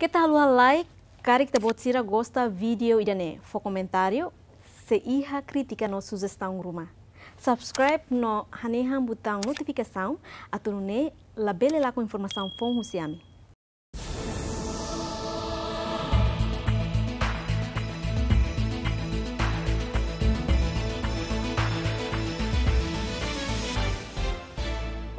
Kita halua like, caric-te bot sira gosta vídeo idane. Fo comentário, se iha crítica no sugestão ruma. Subscribe no hanehan botão notificação, atunune labele lá com informação fom husiami.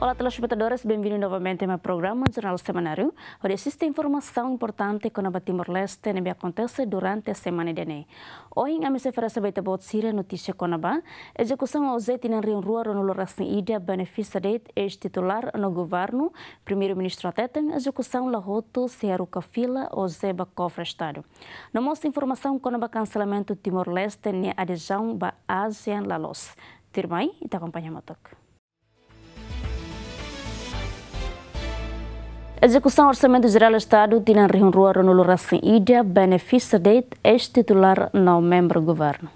Olá, telespectadores, bem-vindos novamente ao meu programa Jornal Semanário, onde existe informação importante que o Timor-Leste nebe acontece durante a semana de Enem. Hoje, a minha oferece beta bot Síria notícia a execução ao Zé Tinan Rio Rua no Lorasim Ida, benefício de ex-titular no governo, primeiro-ministro a execução Lahoto, Searu Cafila, o Zé Bacofra Estado. Na mostra informação, o cancelamento do Timor-Leste, nem adesão à ASEAN Lalos. Tirmai, e te então, acompanha, Motok. A execução Orçamento Geral do Estado Tilan Rinrua no Racin Idia Benefício de ex-titular não membro governo.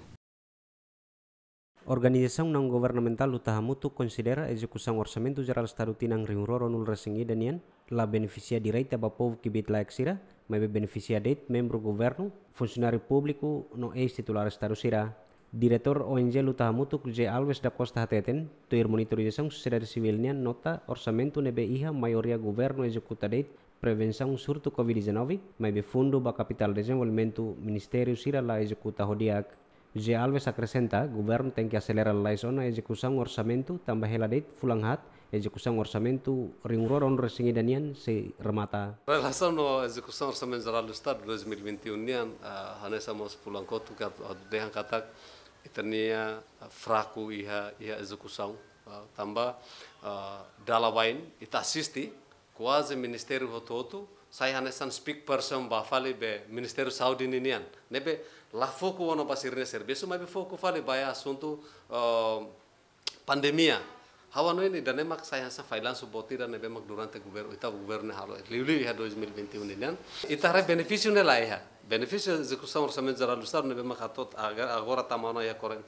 Organização não governamental do Tahamutu considera a execução Orçamento Geral do Estado Tinang Rinroro Nul Rasingi Danian la beneficia direita para povo que bit laik sira, mas beneficia de membro governo, funcionário público no ex-titular Estado sira. Diretor ONG luta mutuk J. Alves da Costa Hateten, tuir monitorisasi sociedade civilnya nota orsamento nebe iha mayoria governo deit prevenção surtu COVID-19, mas fundo ba capital desenvolvimento ministerio sira la executa hodiak. J. Alves acrescenta, governo tem que acelerar la zona execução orsamentu tambah heladeit fulang hat, execução orçamento rigorosa onde resenha danian se remata. Em relação à execução orçamento geral do Estado 2021 e e um, nian, hanesamos ah, pulang kotu kat dehan katak itania e ah, fraku iha iha execução ah, tamba dalawain itasisti quase ministério rototo sai hanesan speak person bafale fale be ministério saúde nian nebe lá foco ono basirne serviço mas be foco fale ba assunto pandemia hawa no ini dan emak saya sa failan suboti dan ebe mak durante guber ita guber ne halo 2021 ini kan ita re beneficio ne lai ha beneficio ze kusam orsamen zara lusar ne be mak hatot agar agora tamano iha koren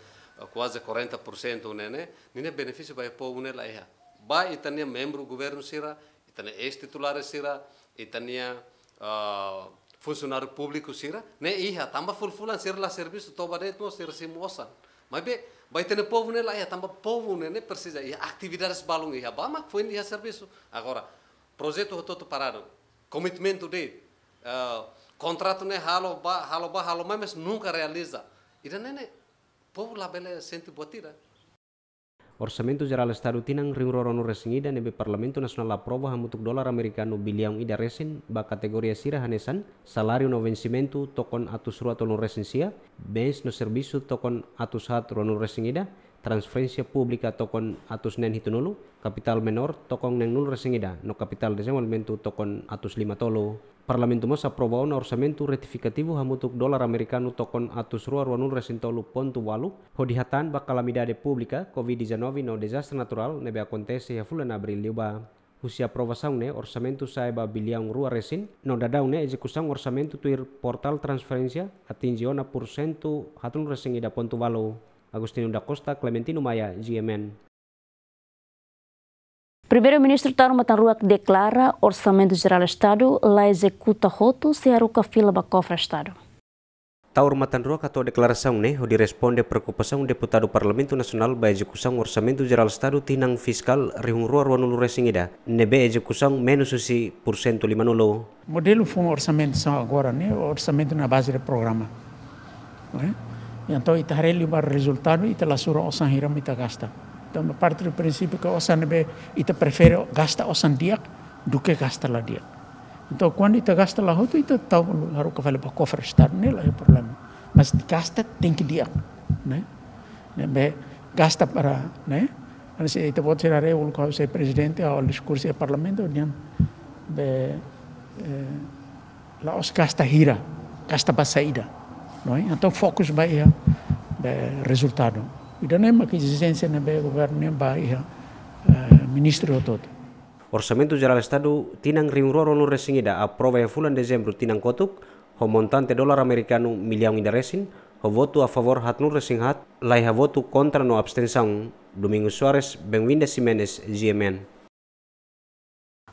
kuaze 40% unene ne beneficio bae po une lai ha ba itania membro guberno sira itania es titulare sira itania uh, ah, funcionário publiku sira ne iha tamba fulfulan sira la servisu toba detmo sira simosan Mas bem, vai ter povo nela, é também povo nela, precisa, ia atividades balão, ia bama, foi ia serviço. Agora, projeto todo parado, commitment de, uh, contrato né, halo ba, halo ba, halo mas nunca realiza. E nem, povo lá bela sente botira. Orsementu geral Estado tinang ringrorono resingida Ebe Parlamento La Provo hamutuk dolar Amerikano biliang ida resin ba kategori sira hanesan Salario no vencimento tokon atus ruatolun resin sia, bens no Servisu tokon atus hat resingida, transferencia pública tokon atus nen hitunulu, kapital menor tokon neng nul resengida, no kapital desenvolvimento tokon atus lima tolu. Parlamento mos aprobou na orsamentu retificativo hamutuk dolar amerikanu tokon atus rua rua resentolu pontu walu, hodihatan bakalamida publika pública COVID-19 no desastre natural nebe akontese ya fulan abril liuba. Usia aprovação ne orçamento saiba bilhão rua resin, no dadau ne execução tuir portal transferensia atinjiona por hatun resengida pontu walu. Agostino da Costa, Clementino Maia, GMN. Primeiro-ministro Tarumatan Ruak declara Orçamento Geral do Estado lá executa roto se aruca fila ba Estado. Taurmatan Ruak atau declaração né, o de responde deputado Parlamento Nacional ba execução Orçamento Geral do Estado tinang fiskal rihung rua rua nulu resingida, nebe execução menos usi por cento lima nulo. Modelo foi um orçamento agora, né, orçamento na base de programa. Não é? Então, itareli el resultado ita la sura o san hiram ita gasta. Então, parte do princípio que osan san be ita prefere gasta osan dia diak do que gasta la diak. Então, quando ita gasta la hoto, ita tau haro ka vale ba koffer estar nela é problema. Mas gasta tem que diak, né? Be gasta para, né? Anse ita pode ser are ul ka se presidente ao discurso do parlamento, né? Be eh, la os gasta hira, gasta basaida. Não é? Então, focos vai é resultado. E da mesma que exigência nem do governo, nem a é, eh, ministro todo. Orçamento Geral Estado tinang ringroro nu resingida aprova fulan Desember tinang kotuk o montante dolar americano milhão ainda resin o voto a favor hat no resing hat lai ha voto contra no abstenção Domingo Suarez Benvinda Simenes GMN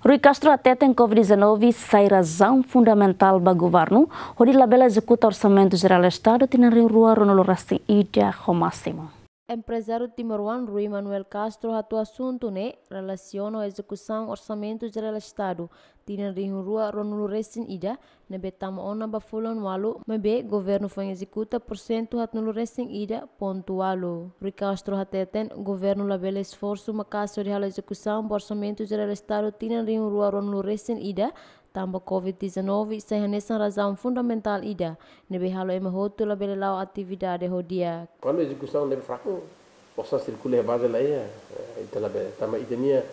Rui Castro até tem Covid-19 sai razão fundamental para o governo, Rui labela executa orçamento geral do Estado, tem na rua Ronaldo Rastin e Dia máximo. Empresário timoruano Rui Manuel Castro atua assunto, né? Relaciona a execução orçamento geral do Estado, tina rua ronuluresin ida na be tamaona ba fulon walu ma be governo foi executa porcento hatnuluresin ida ponto walu. Ricastro hateten governo labela esforço ma caso de hala execução orçamento geral estado tina rua ronuluresin ida tambah COVID-19 sehenesan razão fundamental ida nebe halo ema hotu labela lau atividade hodia. Quando a execução nebe fraco, possa circular base lá ia, eh, itala be, tama itania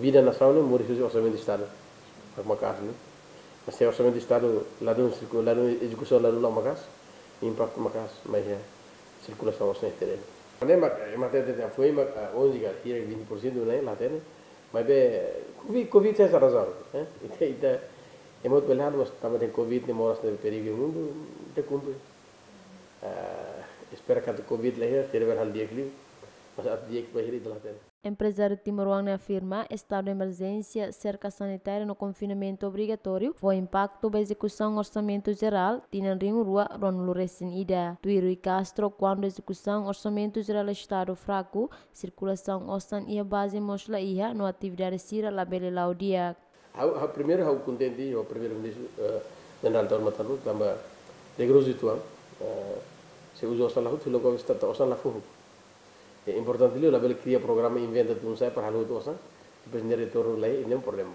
vida eh, nacional, Maurício Osamendi Estado. makasna é? mas eu é orçamento do estado lá do lá do execução lá do lá impacto macas, mas é circulação é. sem ah, terreno né mas mas até até foi mas onde que tira 20% né lá tem mas bem covid covid é razão né então então é muito belado mas também tem covid nem mora-se no perigo mundo de cumpre ah, espera que a covid lá seja ter ver a dia mas a dia que vai lá tem Empresário Timoruana afirma estado de emergência, cerca sanitária no confinamento obrigatório foi impacto da execução orçamento geral Tinan Rua Ron Recin Ida. Tuirui Castro quando execução orçamento geral estado fraco, circulação ostan e a base mosla ia no atividade sira labele laudia. A primeira eu contente, o primeiro-ministro eh, General Dor Matalu, também, de Grosituan, eh, se usou ostan lahu, tu logo está ostan E importante lì la velicchia programma inventa tu sai per halu tuosa, bisogna ritorno lei in un problema.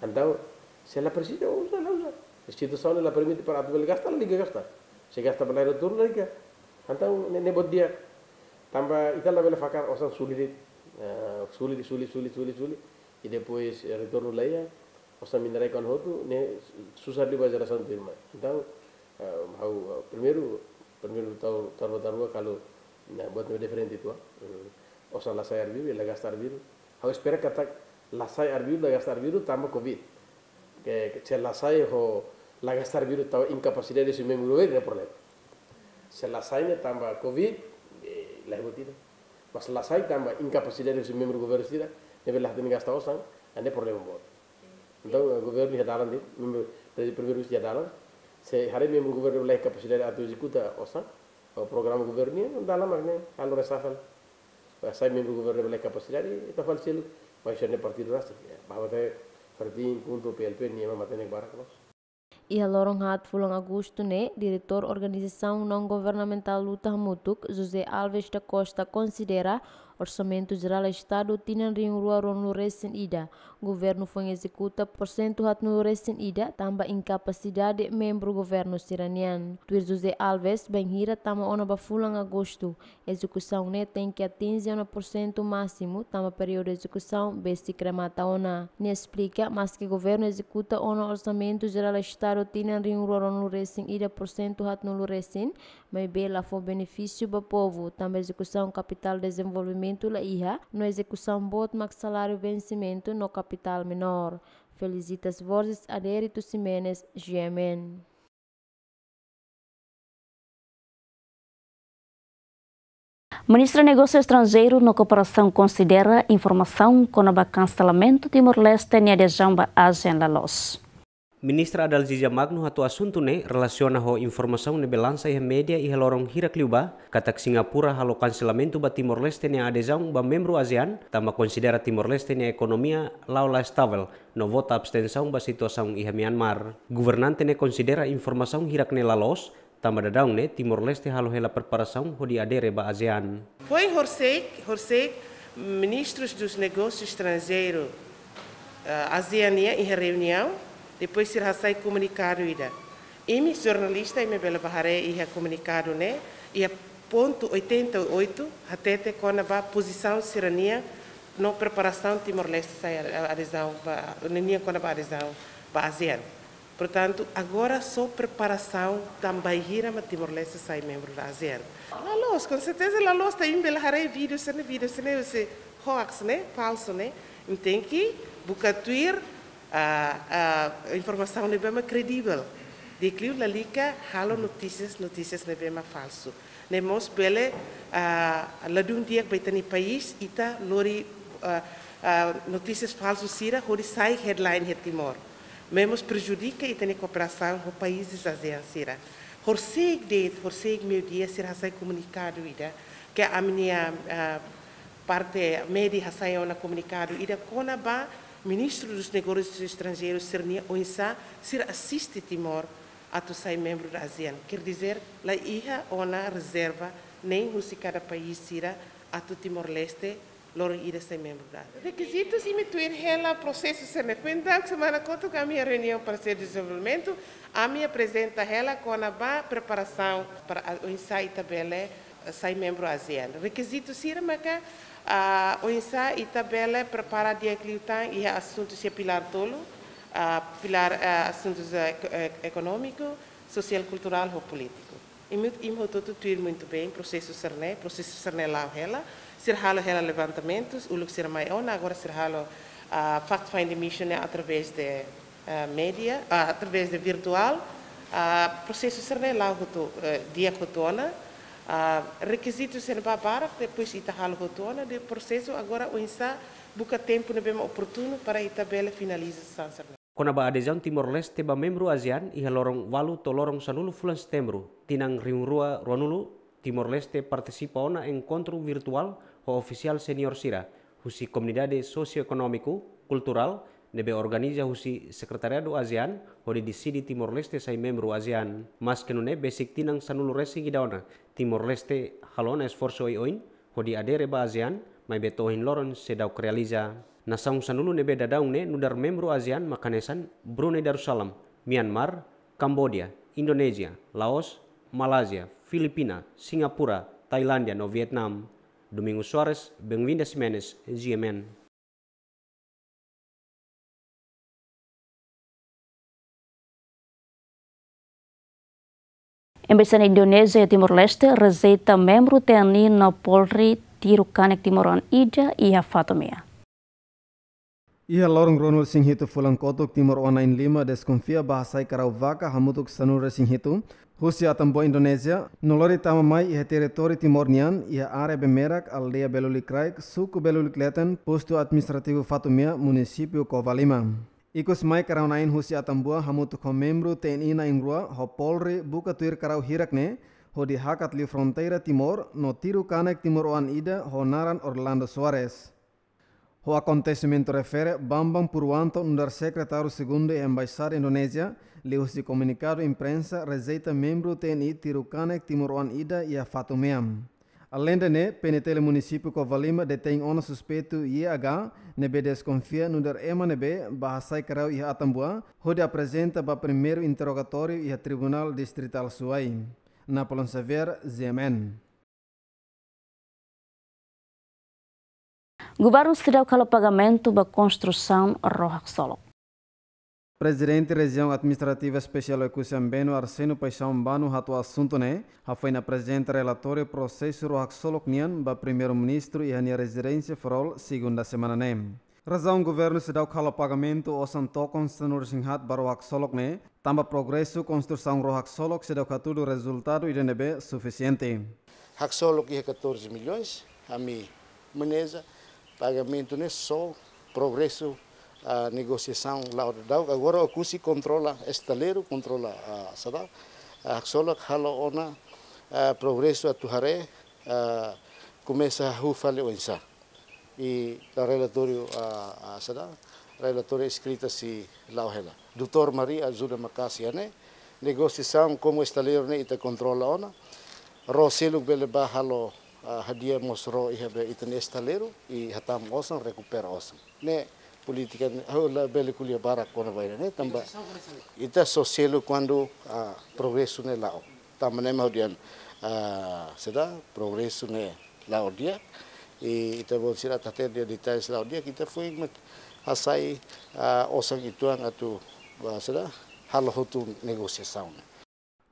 Andau se la preside usa oh, la usa. Istituzione la permette per atvel gasta la liga gasta. Se gasta per la ritorno lei che andau ne bot dia. Tamba itala bel fakar osan oh, eh, sulit sulit sulit sulit sulit sulit. E depois eh, ritorno lei ya. Osan oh, minerai kon hotu ne susah di bazar san firma. Andau hau primeru primeru tahu tarwa tarwa kalau ja, bot nebe diferent ditua. ¿ah? Uh, eh, osa lasai arbiru, la gasta arbiru. Hau espera katak lasai arbiru, la gasta arbiru, tamo COVID. Que, que se lasai ho la gasta arbiru tau incapacidade si me mulo ne problema. Se lasai ne tamba COVID, eh, la ebotida. Mas lasai tamba incapacidade si me mulo governo sida, nebe la tini gasta osan, ane problema bot. Então, o governo já dava, o primeiro ministro já dava, se o governo tem capacidade de executar o O programa programme gouvernier on dala magne alora safal sa membro governo pela capacidade está fal sel mas ne partido rasta babate fardin kunto PLP nem é niema matene nós. e a Loron Hat Fulan Augusto Né, diretor Organização Não Governamental Luta Mutuk, José Alves da Costa, considera Orçamento Geral do Estado tinha rinruaron no recém ida. Governo foi executa por cento no recém ida, também incapacidade membro governo iraniano. Tuir José Alves, bem hira, tama ona bafulang agosto. Execução né tem que atingir 1% máximo, tama período de execução, besti cremata ona. Ne explica, mas que governo executa ona Orçamento Geral do Estado tinha rinruaron no recém ida por cento no recém, mai bela o benefício para povo, também execução capital desenvolvimento la IHA, no execução bot max salário vencimento no capital menor. Felicitas vozes Adérito Simenes, GMN. Ministra de Negócios Estrangeiros, na cooperação, considera informação com o cancelamento de Timor-Leste e adesão à agenda LOS. Ministra Adal Zizia Magnu hatu asuntune relasiona ho informasaun nebe ne belansa media media lorong hirak liuba katak Singapura halo cancelamento ba Timor-Leste ne adesão ba memru ASEAN, tama konsidera Timor-Leste ne ekonomia laula estável, no vota abstenção ba situação iha Myanmar. Guvernante ne konsidera informação Hirak ne lalos, tama dadaung ne Timor-Leste halo hela preparação ho di adere ba ASEAN. Poi Horsek, Horsek, ministros dos negosios estrangeiros uh, eh, ASEAN iha reunião, Depois se rasai comunicado ida. E me jornalista e me bela bahare ia comunicado né? e a ponto 88 até te quando a posição cirania no preparação Timor-Leste sai adesão, nenhuma quando a adesão para ASEAN. Portanto, agora só preparação também gira para Timor-Leste sai membro da ASEAN. Lalos, com certeza Lalos tem bela harei vídeo, sendo né? vídeo, sendo né? esse hoax, né? Falso, né? Tem que bucatuir a informação não é bem credível. Decliu la lalica, halo notícias, notícias não é bem falso. Nemos pele a lá de um dia que vai ter país, ita lori uh, uh, notícias falsas sira, hori sai headline de timor. Memos prejudica e tem cooperação com países ASEAN sira. Hor seg dit, hor seg meu dia sira sai comunicado ida, que a minha uh, parte média sai ona comunicado ida kona ba ministro dos Negócios Estrangeiros, Cernia Oinsa, ser assiste Timor a sai membro da ASEAN. Quer dizer, la iha ona reserva nem husi cada país sira a Timor-Leste loro ida sai membro da ASEAN. Requisitos e me tuin hela processo se me cuenta, semana conto com a minha reunião para ser desenvolvimento, a minha apresenta hela com a ba preparação para o Oinsa e tabela eh, sai membro da ASEAN. Requisitos sira maca Uh, onsa tabela bela prepara dia cliutan e assuntos e pilar todo, a pilar assuntos eh, eh, econômico, social, cultural ou político. E muito importa tudo ir muito bem, processo Cerné, processo Cerné lá ela, ser ela levantamentos, o luxer mai ona, agora ser halo uh, fact finding mission é através de uh, eh, média, através de virtual, processo Cerné lá o dia cotona, Uh, requisitos sendo babarak, depois ita halgotona de processo, agora o INSA tempo no bem oportuno para ita bela finalização. Kona ba adesão Timor-Leste ba membro ASEAN iha lorong walu to lorong sanulu fulan setembro, tinang riunrua ruanulu, Timor-Leste participa ona encontro virtual ho oficial senior sira, husi comunidade socioeconômico, cultural, nebe organiza husi sekretariado ASEAN hodi di di Timor Leste sai membro ASEAN. Mas kenune basic tinang sanulu resi gidaona Timor Leste halon esforso oi oin hodi adere ba ASEAN mai betohin loron sedau realiza. Nasang sanulu nebe dadaung ne nudar membro ASEAN makanesan Brunei Darussalam, Myanmar, Kambodia, Indonesia, Laos, Malaysia, Filipina, Singapura, Thailandia no Vietnam. Domingo Suarez, Bengwin Menes, GMN. Embesan Indonesia Timor Leste rezeta membro TNI na Polri tiro kanek Timoran ida ia Fatomia. Ia lorong Ronald hitu fulang kotuk Timor Wana in deskonfia bahasa ikarau vaka hamutuk Sanura hitu. Rusia atambo Indonesia nolori tama mai ia Timur timornian ia area bemerak aldea Beluli Kraik suku Beluli Kletan posto Fatumia munisipio Kovalimam. Ikus Ikusmai karaunain husi atambua hamutu membro TNI na ingrua ho polre buka tuir karau ne ho hakat li fronteira timor no tiru kanek timor oan ida ho naran Orlando Suarez. O acontecimento refere Bambang Purwanto, undersecretário segundo e embaixada Indonésia, leu de imprensa rejeita membro TNI Tirukanek Timor Oan Ida e a Além de ne, penitel município Covalima detém ono suspeito IH, nebe desconfia no der ema nebe, bahasai karau iha atambua, hode apresenta ba primeiro interrogatório e a Tribunal Distrital Suai. na polonsever ZMN. Governo se deu pagamento da construção Roja Presidente Região Administrativa Especial Ecuxambeno, é Arsênio Paixão Bano, rato assunto né? A foi na presente relatório processo Rohaxoloknian, ba primeiro-ministro e a residência forol, segunda semana né? Razão governo se dá o calo pagamento o santo Constantino singhat baro o né? Tamba progresso construção Rohaxolok se dá o catudo resultado e DNB suficiente. Rohaxolok é 14 milhões, a mim, Meneza, pagamento né só, progresso a negociação lá agora o CUSI controla estaleiro, controla a sada a axola Hala Ona, a Progresso, a Tuharé, a, começa a Rufale ensa E o relatório a, a Sadal, relatório escrita se lá o Hela. Doutor Maria Azula Macassia, né? Negociação como estaleiro, né? Ita controla Ona. Roselo Beleba Halo, a Hadia mostrou, e Ita estaleiro, e Hatam Osan recupera Osan. Né? política, la película barak con vaina, ne Tamba. Ita sosialu kwandu a progresu ne lao Tamba né maudian a seda progresu ne lao dia. E ita bom sira tater dia es lao dia kita foi asai a osang ituan atu seda halo hutu negociação.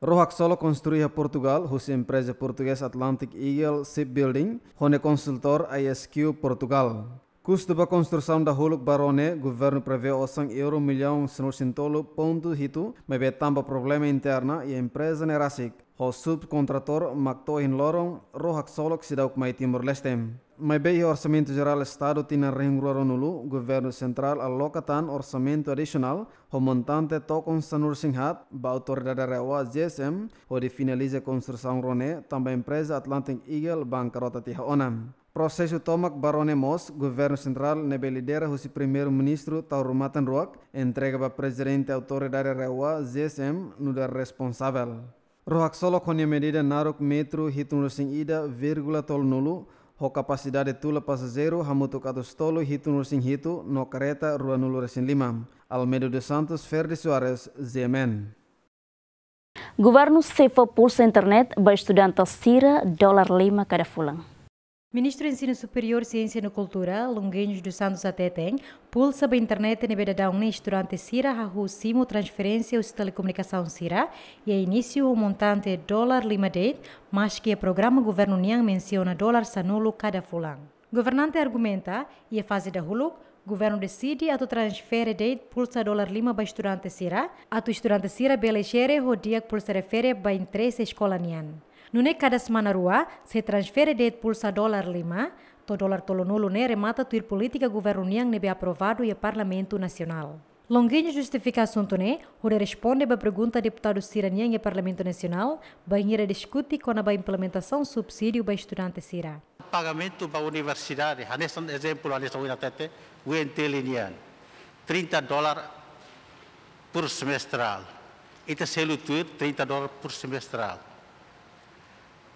Rohak solo construía Portugal, husi empresa Portugues Atlantic Eagle Shipbuilding, hone konsultor ISQ Portugal. Custo ba construção da Huluk Barone, governo prevê o sang euro milhão sentolo ponto hitu, mas tamba problema interna e empresa nerasik. O subcontrator mactou em Loron, rohak solok sidauk mai Timor-Leste. Mas bem, o Orçamento Geral Estado tinha rengroro nulu, Governo Central aloca tan orçamento adicional, o montante tocon Sanur Singhat, ba autoridade rewa GSM, onde finaliza construção rone, também empresa Atlantic Eagle, bancarrota onam. processo tomak barone mos, governo central nebe lidera primeiro-ministro tau rumatan ruak, entrega para presidente autoridade rewa ZSM nudar responsável. Ruak solo konia medida naruk metro hitung rusing ida vírgula tol nulu, ho capacidade tula passageiro hamutu katus tolo hitung rusing hitu no kereta rua nulu lima. Almedo dos Santos, Ferdi Soares, ZMN. Governo cefa pulsa internet ba estudante sira dólar lima cada fulang. Ministro do Ensino Superior, Ciência e Cultura, Longuinhos dos Santos Atetem, pulsa a internet na beira da durante Cira, Rahu Simo, transferência e telecomunicação Cira, e a é início o montante dólar lima mas que o programa Governo União menciona dólar sanulo cada fulano. Governante argumenta, e a fase da Huluk, Governo decide ato transfere de pulsa dólar lima para estudante sira, ato estudante sira belechere que pulsa refere para interesse escola nian. Nune cada semana rua se transfere de pulsa dólar lima, to dólar tolonolo ne remata tuir política governo nian nebe aprovado e parlamento nacional. Longuinho justifica assunto né, onde responde a pergunta deputado Sira Nian e Parlamento Nacional, banheira discute com a implementação subsídio para estudante Cira. Pagamento para a universidade, exemplo, a Wentelinian, 30 dólares por semestral. Itu selu tuir 30 dólares por semestral.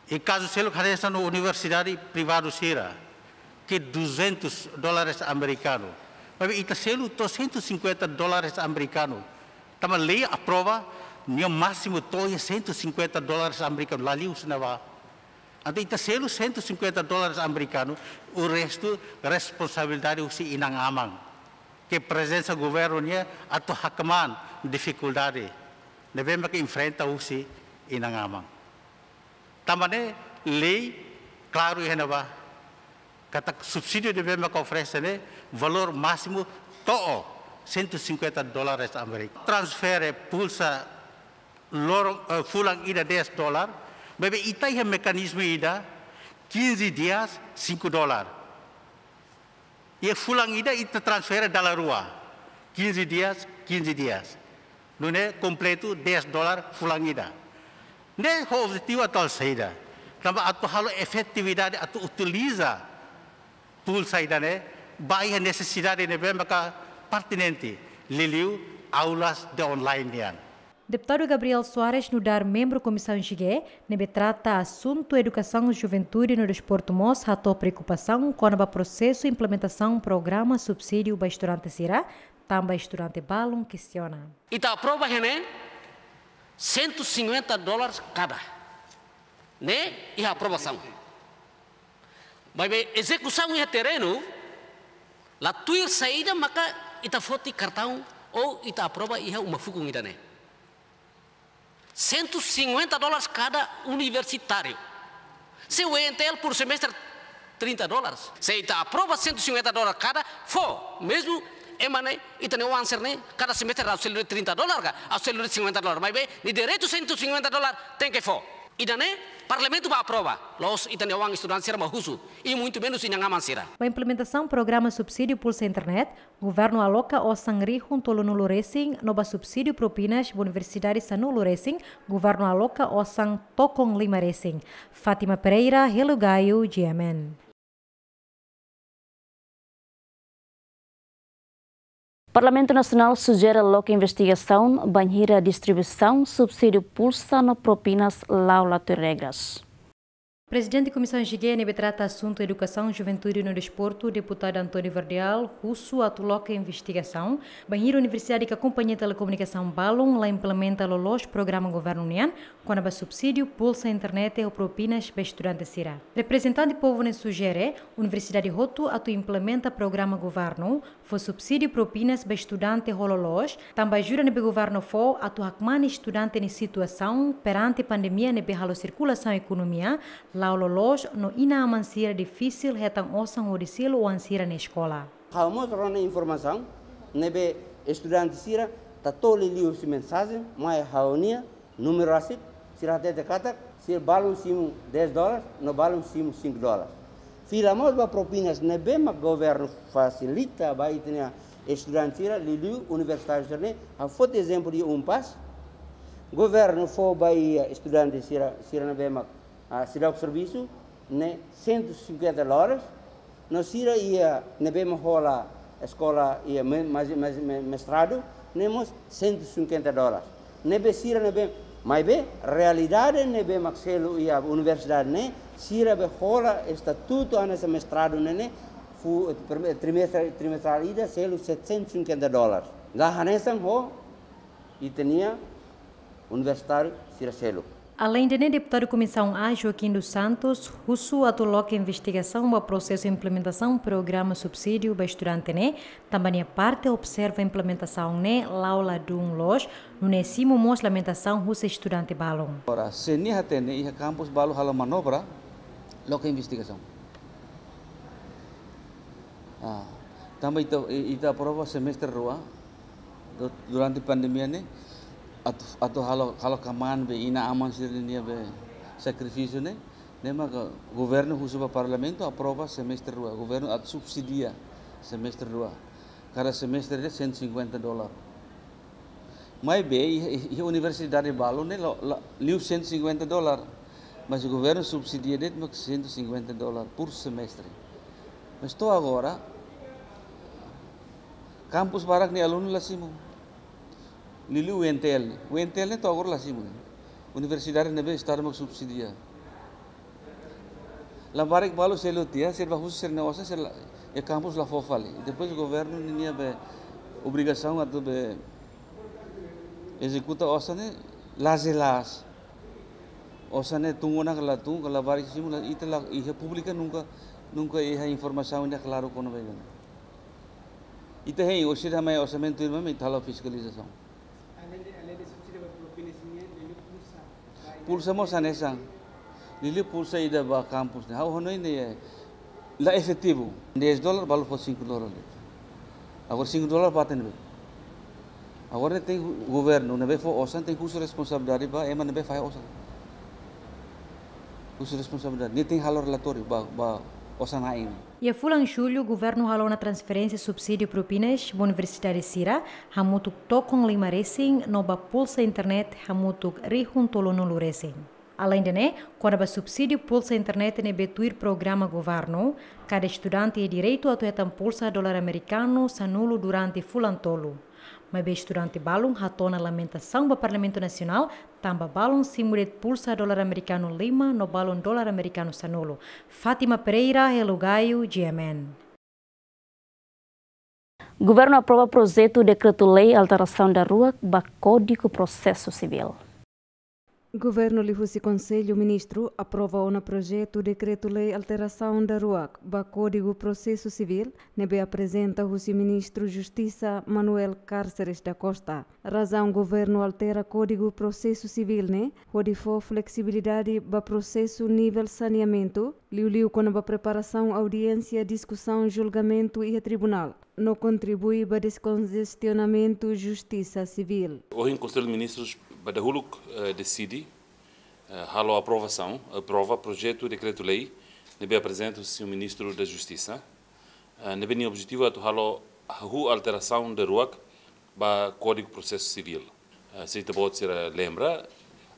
E caso selu cadessa no universidade privado sira, que 200 dólares americano. Mas itu selu 250 dólares americano. Tama lei aprova, meu máximo toia 150 dólares americano. Lá ali o sinava. Então, itu selu 150 dólares americano, Urus resto, responsabilidade o inang amang. Que presença do atau é a tua hakman, dificuldade. Devemos que enfrenta o lei, klaru e renova. Kata subsidi devemos que oferece, ne Valor máximo, to'o, 150 dólares Amerika. Transfer e pulsa, lorong, uh, fulang ida 10 dólar. Bebe itai mekanisme ida, 15 dias, 5 Ia pulang ida itu transfer dalam ruah. 15 dias, 15 dias. Nune é completo 10 dólares ho Nem o objetivo atual saida. Também atu halo efektividad atu utiliza tool saida ne Bahia necessidade, ne Bem, maka pertinente. Liliu aulas de online, né? Deputado Gabriel Soares, no dar membro Comissão Xigué, nebe trata assunto educação e juventude no desporto mos, a preocupação o processo implementação programa subsídio para estudante Sirá, também estudante Balum questiona. E tá prova, René, 150 dólares cada, né? E a aprovação. Mas a execução em terreno, lá tuir saída, maca, ita foto cartão, ou ita aprova, e é uma fuga, né? 150 dólares cada universitário. Se o ENTL por semestre, 30 dólares. Se está aprova 150 dólares cada, for, mesmo emane, itane o answer ne, né? cada semestre auxílio de 30 dólares, auxílio de 50 dólares. Mas bem, de direito 150 dólares, tem que for idane parlamento para aprova. Los itane wang estudante será mahusu e muito menos inangaman será. A implementação programa subsídio pulsa internet, governo aloca o sangri junto no nova subsídio propinas universidade sanu Luresing, governo aloca o sang tokong lima resing. Fátima Pereira, Helo Gaio, GMN. Parlamento Nacional sugere logo investigação, banheira distribuição, subsídio pulsa no propinas laula de regras. Presidente da Comissão Higiene trata assunto educação, juventude no desporto, deputado Antônio Verdeal, russo, atuloca investigação, banheiro universidade que acompanha telecomunicação Balon, lá implementa lolos programa governo uniano, quando subsídio, pulsa internet é ou propinas para estudante Sirá. Representante do povo ne né, sugere, universidade Roto atu implementa programa governo, foi subsídio propinas para estudante Hololós, também ajuda no governo FO a tuacman estudante em situação perante pandemia ne behalo circulação e economia, lá Hololós no ina amancira difícil retan osan o ou ansira na escola. Há torna informação, nebe estudante sira, tá todo liu o mensagem, mas haonia, número assim, sira até de cata, se balão 10 dólares, no balão 5 dólares. Firamozba propinas o governo facilita baitnya estudantina lilu universidade jerne a fot exemplo de um pas governo for para estudante sira sira nebema a sira serviço né 150 dólares, no sira ia nebema escola ia mestrado nemos 150 dólares nebe sira nebe mas be realidade nebe maxelo ia universidade né sirve hola estatuto ano Semestrado nene fu trimestre trimestral ida selo 750 dólares la hanesan ho e tinha universitário selo. Além de né, deputado comissão A Joaquim dos Santos, Russo atoloca investigação o processo de implementação programa subsídio para estudante né, também a parte observa a implementação né, laula de um loja, no necimo mos lamentação Russo estudante balão. Ora, se nem atende, e campus balão hala manobra, loca investigação. Ah, também ita, ita prova semestre rua durante pandemia ni atau atau kalau halo kaman be ina aman sirnia be sacrifício ni nema ka governo parlemen parlamento aprova semestre rua governo at subsidia semestre rua karena semestre de 150 dolar, Mai be e dari balo ne lo, 150 dolar. mas o governo subsidia desde 150 dólares por semestre. Mas estou agora, campus para ni aluno lá cima. Lili o NTL, o NTL estou agora lá cima. Universidade não nebe estar me subsidia. Lá barak balo se lutia, ser bahus ser negócio, ser é campus lá fofale. Depois o governo não tinha obrigação a executar o assunto lá zelas. osane tungona kala tu kala bari simula itala ihe pública nunca nunca ihe informação ainda claro kono vegana ite hei osira mai osamento irma mai thala fiscalização pulsa mo sanesa lili pulsa ida ba campus ne how honoi la efetivo 10 dólar balo for 5 dólar agora 5 dólar patenbe agora tem governo nebe for osan tem custo responsabilidade ba ema nebe fai osan custo de responsabilidade. Nem tem valor relatório para Osana ini. E a fula julho, o governo falou na transferência subsídio propinas da Universidade Sira, Hamutuk Tokon Limaresin, Nova Pulsa Internet, Hamutuk Rihuntolono Luresin. Além de né, quando o subsídio pulsa internet é betuir programa governo, cada estudante é direito a ter pulsa dólar americano sanulo durante fulantolo. Mas durante balon hatona lamentação para o Parlamento Nacional, tamba balão simulet pulsa dólar americano lima no balão dólar americano sanolo. Fátima Pereira, Elugaio, GMN. Governo aprova projeto de decreto-lei alteração da rua para Código Processo Civil. Governo Livros e Conselho Ministro aprovam no projeto Decreto-Lei Alteração da RUAC, ba Código Processo Civil, nebe apresenta o Ministro Justiça Manuel Cárceres da Costa. Razão Governo altera Código Processo Civil, né? Onde for flexibilidade ba processo nível saneamento, liu-liu com a preparação, audiência, discussão, julgamento e tribunal não contribui para descongestionamento justiça civil. Hoje, em Conselho de Ministros, Badahuluk decide, eh, ralo eh, a aprovação, aprova projeto de decreto-lei, nebe apresenta o Ministro da Justiça. Eh, nebe nem objetivo é ralo a alteração do RUAC para o Código Processo Civil. Se te pode ser lembra,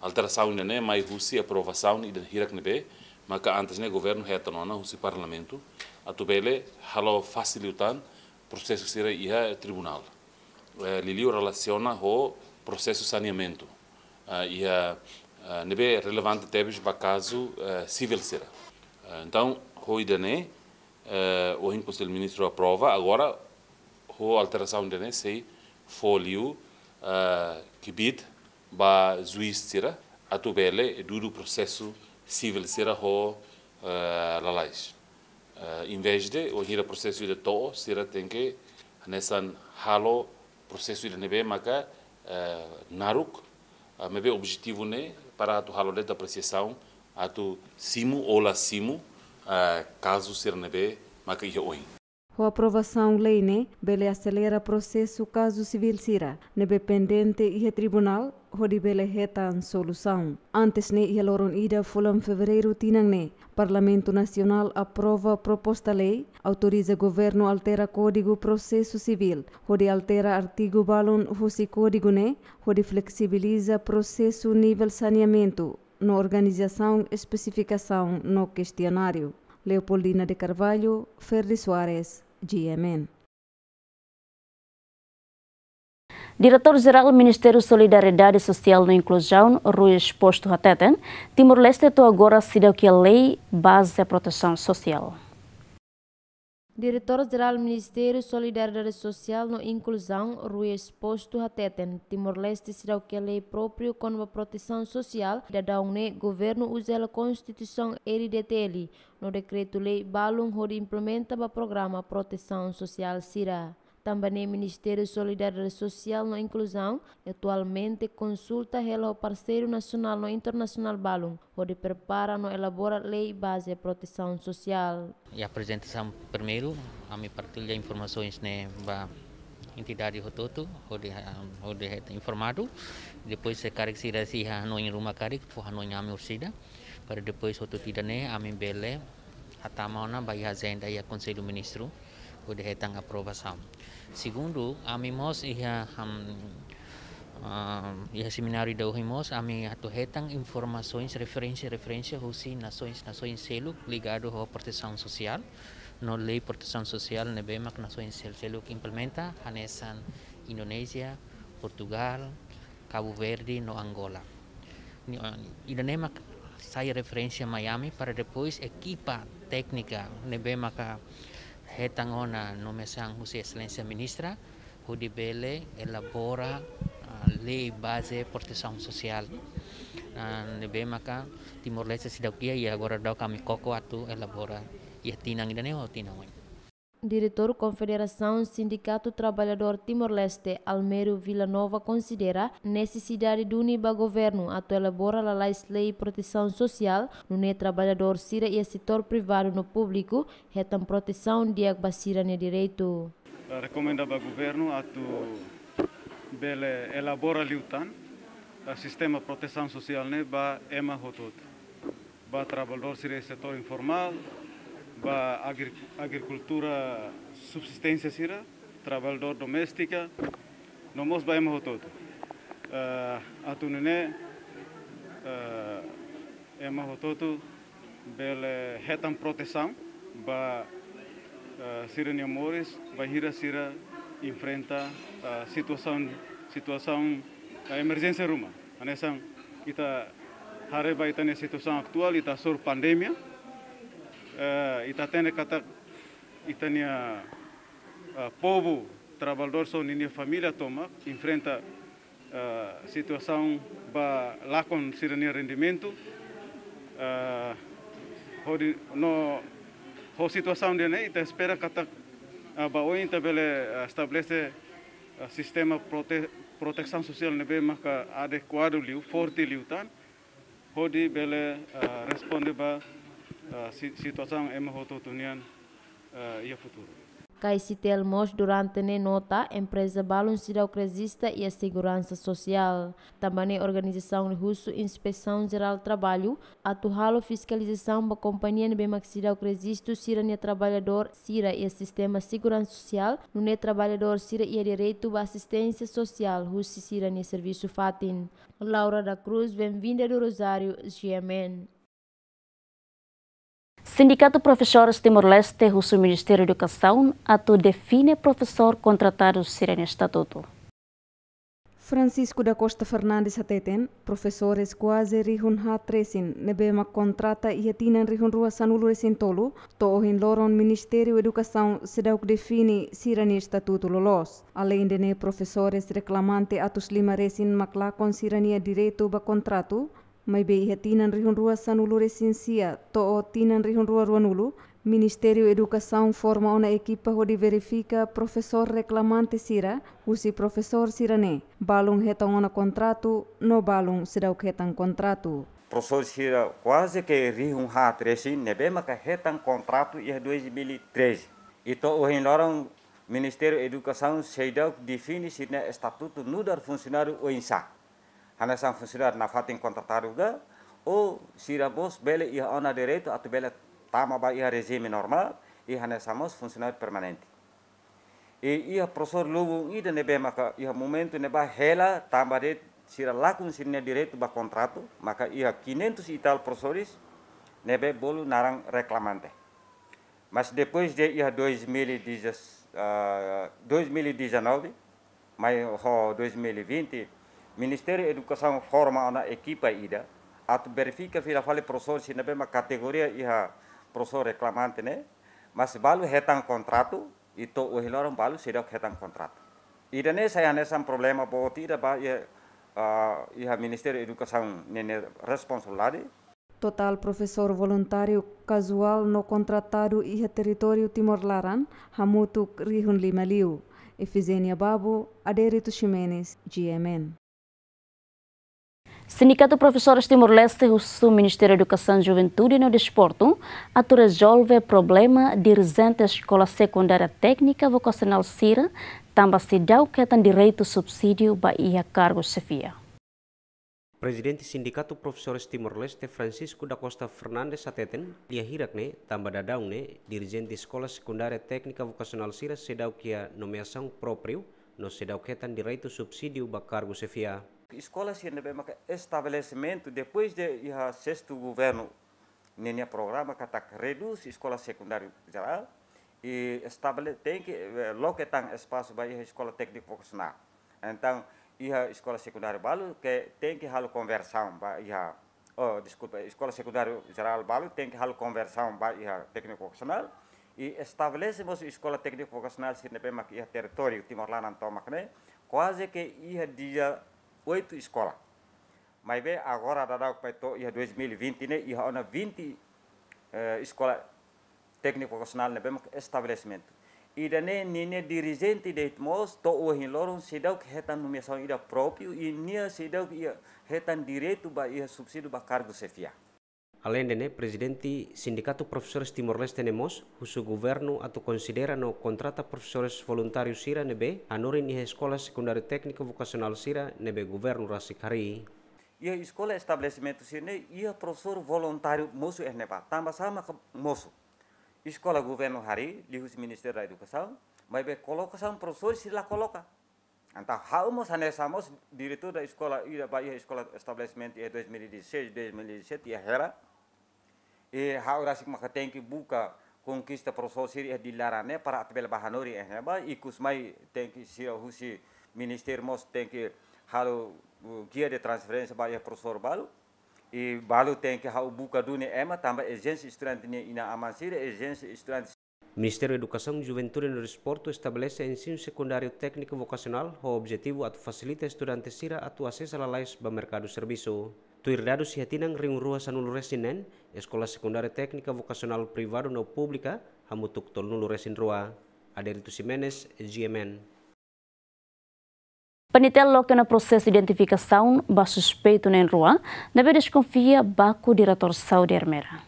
alteração não é mais a aprovação e da Hirak nebe, mas que antes o governo reta não, o parlamento, a tubele ralo facilitar processo será ia tribunal. Lili relaciona o processo saneamento. Ah, e a neve é relevante teve para caso ah, civil será. Ah, então, hoje dane, o Conselho Ministro aprova, agora, a alteração dane se folio que bid ba juiz será, a tubele, é duro processo civil será o lalais. Em vez de, o processo de to, será tem que, nessa halo processo de neve maca naruk, ah, me bem objetivo né para a halolé da apreciação a tu simu ou la simu ah, caso ser nebe maca ia oin. A aprovação lei né bele acelera processo caso civil sira nebe pendente ia tribunal hodi bele hetan solução antes né ia loron ida fulam fevereiro tinang né Parlamento Nacional aprova proposta lei, autoriza governo altera Código Processo Civil, onde altera artigo balon Rossi Código NE, onde flexibiliza processo nível saneamento, na organização especificação no questionário. Leopoldina de Carvalho, Ferdi Soares, GMN. Diretor-geral do Ministério Solidariedade Social e Inclusão, Rui Exposto Rateten, Timor-Leste até agora cedeu que a lei base é a proteção social. Diretor-Geral do Ministério Solidariedade Social e Inclusão, Rui Exposto Rateten, Timor-Leste será que a lei própria com a proteção social da Daune, governo usa a Constituição RDTL, no decreto-lei Balum, onde implementa o programa Proteção Social será também é Ministério de Solidariedade Social na Inclusão, atualmente consulta o parceiro nacional no internacional Balum, onde prepara e elabora lei base de proteção social. E apresentação primeiro, a me partilha informações né, entidade rototo onde onde é informado depois se carga se se no em ruma carrega por a em ami ursida para depois rototo né, a ami bele atamaona baia zenda ia conselho ministro onde é tang aprovação Segundo, amimos iha um, um, seminário da URIMOS, ami atuhetan informações, referência, referência, rusi, nações, nações selo, ligado à proteção social. No lei proteção social, nebemak nações selo que implementa, hanesan Indonésia, Portugal, Cabo Verde, no Angola. Indonemak sai referência Miami para depois equipa técnica, nebemak Hetangona nome Husi José Excellencia Ministra, bele elabora uh, ah, lei base proteção social. Uh, ah, Lebe maka Timor Leste sidakia ya agora dau kami koko atu elabora ya tinang idane ho tinang Diretor Confederação Sindicato Trabalhador Timor-Leste, Almero Villanova, considera necessidade para o Governo ato elabora a lei de proteção social no trabalhador sira e setor privado no público, retam proteção de basira no direito. Recomenda o governo a bele elabora liutan a sistema de proteção social ne né, ba ema hotot. Ba trabalhador sira e setor informal, ba agri agricultura subsistência sira trabalhador doméstica no mos ba emo hotot uh, atunene uh, emo todo bele hetam proteção ba uh, sira ni amores ba hira sira enfrenta eh, eh, a uh, situação situação a uh, emergência ruma anesan kita hari baitane situação atual ita sur pandemia Itatene kata itania povo trabalhador só minha família toma enfrenta uh, situação ba lá com sirene rendimento uh, no ho situação de né ita espera kata uh, eh, ba oi ita bele estabelece uh, sistema prote proteção social nebe maka adequado liu forte liu tan hodi bele uh, responde ba eh, situação é uma rototuniana eh, e a futuro. Caicitel Mos durante a nota, empresa Balancida Cresista e a Segurança Social. Também a Organização Russo Inspeção Geral do Trabalho, atuhalo fiscalização da Companhia de Bemaxida Cresisto, Sira e Trabalhador, Sira e a Sistema Segurança Social, no ne Trabalhador, Sira e Direito à Assistência Social, Russo Sira e Serviço Fatin. Laura da Cruz, bem-vinda do Rosário, GMN. Sindicato Professores Timor-Leste russo o Ministério da Educação ato define professor contratado sirene estatuto. Francisco da Costa Fernandes ateten, professores quase rihun ha tresin, nebema contrata e atinan rihun rua sanulo resin tolu, tohin loron Ministério Educação sedauk defini sirani estatuto lolos. Além de ne professores reclamante atus lima resin makla con sirania direito ba contrato, maibe tinan rihun rua sanulu residencia to tinan rihun rua ruanulu Ministério Educação forma uma equipa que verifica professor reclamante Sira, usi professor Sirane. Balum retam um contrato, no balum dá o que retam contrato. Professor Sira quase que riu um hatresi, nebema que retam contrato em 2013. Então, o Ministério Educação Seidok define Sirne estatuto no dar funcionário insa hanasan fusirat nafatin contratário ou oh, siramos bele ia ona direito atu bele tama ba ia regime normal e hanasamos funcionário permanente e ia professor lobo ida nebe maka ia momento neba hela tamba de sira lakun sinne direito ba contrato maka ia 500 ital tal professores nebe bolo narang reclamante mas depois de ia 2019 mas 2020 Ministério da Educação forma uma equipe ainda, a verifica vira fale professor se não é uma categoria e a professor reclamante, né? Mas balu retan contrato, e to o hiloram balu seria retan contrato. E daí saya nessa problema bahwa tidak ba ya uh, Ministério da Educação nene responsabilidade. Total professor voluntário casual no contratado e território Timor-Laran, Hamutuk Rihun Limaliu. Efizenia Babu, Aderito Ximenes, GMN. Sindicato professores Timor-Leste o o Ministério da Educação, Juventude e Desporto a resolve problema dirigente da Escola Secundária Técnica Vocacional Cira, também se dá o que é tem direito subsídio Bahia Cargo Sefia. Presidente Sindicato Professores Timor-Leste Francisco da Costa Fernandes Sateten, dia hirakne, tambah dadaune, dirigente Escola Secundária Técnica Vocacional Sira, sedau que a é nomeação próprio, se sedau que é tem direito subsídio ba cargo Sefia. Escolas ainda bem, estabelecimento, depois de a sexto governo, nenhum programa que tá, reduz a escola secundária geral e estabele tem que, eh, logo que tem espaço para a escola técnica vocacional. Então, a escola secundária balu que tem que haver conversão para oh, desculpa, a escola secundária geral balu tem que haver conversão para a técnica vocacional e estabelecemos a escola técnica vocacional se não é território Timor-Leste, né? quase que ia dia 8 escolas. mas agora em 2020 ne ia ona 20 eh, escola técnico profissional ne né? bem estabelecimento. E ne nine dirigente de itmos to o que sidau hetan nomeação ida próprio e nia sidau ia hetan direito para ia subsídio para cargo sefia. Alendene, presidenti Sindicato Professores Timor-Leste Nemos, husu governo ato considerano contrata professores voluntários sira nebe anorin ihe escola secundária técnica vocacional sira nebe governo rasikari. hari. Ia escola sira ne, ia professor voluntario mosu eh neba tambah sama ke mosu. Escola governo hari lihus Ministério da Educação, mai be sam professor sila coloca. Então, Halmos samos diretor da escola, ia escola estabelecimento ia 2016, 2017, ia hera e eh, haura sik maka tenki buka conquista prososir e eh, dilarane para atbel bahanori e ba ikus mai tenki sio husi minister mos tenki halu halo de transferensi ba ya professor balu e balu tenki hau buka dune ema tamba student estudante ina amansira agência estudante Ministério da Educação, Juventude e Desporto estabelece ensino secundário técnico vocacional o objetivo de facilitar estudantes a acesso a lais o mercado serviço. Tuirdado si hatinang ringrua sa resinen, Eskola sekundare Teknika Vokasional Privado no Publika, hamutuk tol resin rua. Aderito Simenes, GMN. Penitel loca na proses identifikasaun ba suspeitu nen rua, nabe desconfia baku Diretor Saudi Ermera.